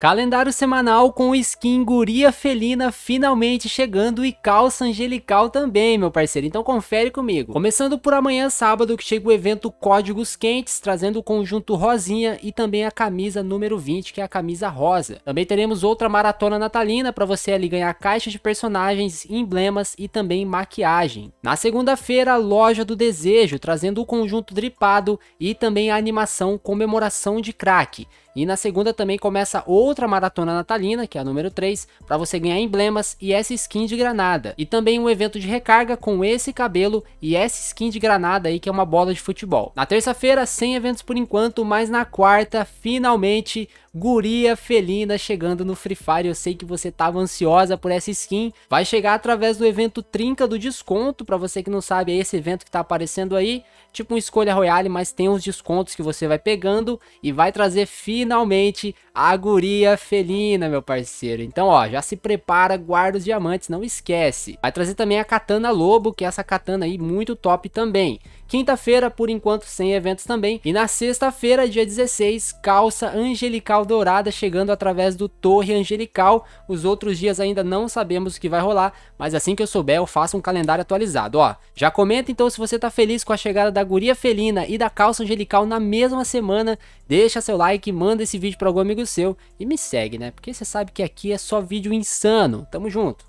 Calendário semanal com skin Guria Felina finalmente chegando e calça angelical também, meu parceiro, então confere comigo. Começando por amanhã, sábado, que chega o evento Códigos Quentes, trazendo o conjunto rosinha e também a camisa número 20, que é a camisa rosa. Também teremos outra maratona natalina para você ali ganhar caixa de personagens, emblemas e também maquiagem. Na segunda-feira, Loja do Desejo, trazendo o conjunto dripado e também a animação comemoração de craque. E na segunda também começa outra maratona natalina, que é a número 3, para você ganhar emblemas e essa skin de granada. E também um evento de recarga com esse cabelo e essa skin de granada aí, que é uma bola de futebol. Na terça-feira, sem eventos por enquanto, mas na quarta, finalmente, Guria Felina chegando no Free Fire. Eu sei que você estava ansiosa por essa skin. Vai chegar através do evento Trinca do Desconto. Para você que não sabe, é esse evento que está aparecendo aí. Tipo um Escolha Royale, mas tem os descontos que você vai pegando. E vai trazer finalmente a guria felina, meu parceiro. Então, ó, já se prepara, guarda os diamantes, não esquece. Vai trazer também a katana lobo, que é essa katana aí muito top também. Quinta-feira, por enquanto, sem eventos também. E na sexta-feira, dia 16, calça angelical dourada chegando através do Torre Angelical. Os outros dias ainda não sabemos o que vai rolar, mas assim que eu souber, eu faço um calendário atualizado, ó. Já comenta então se você tá feliz com a chegada da guria felina e da calça angelical na mesma semana Deixa seu like, manda esse vídeo para algum amigo seu e me segue, né? Porque você sabe que aqui é só vídeo insano. Tamo junto.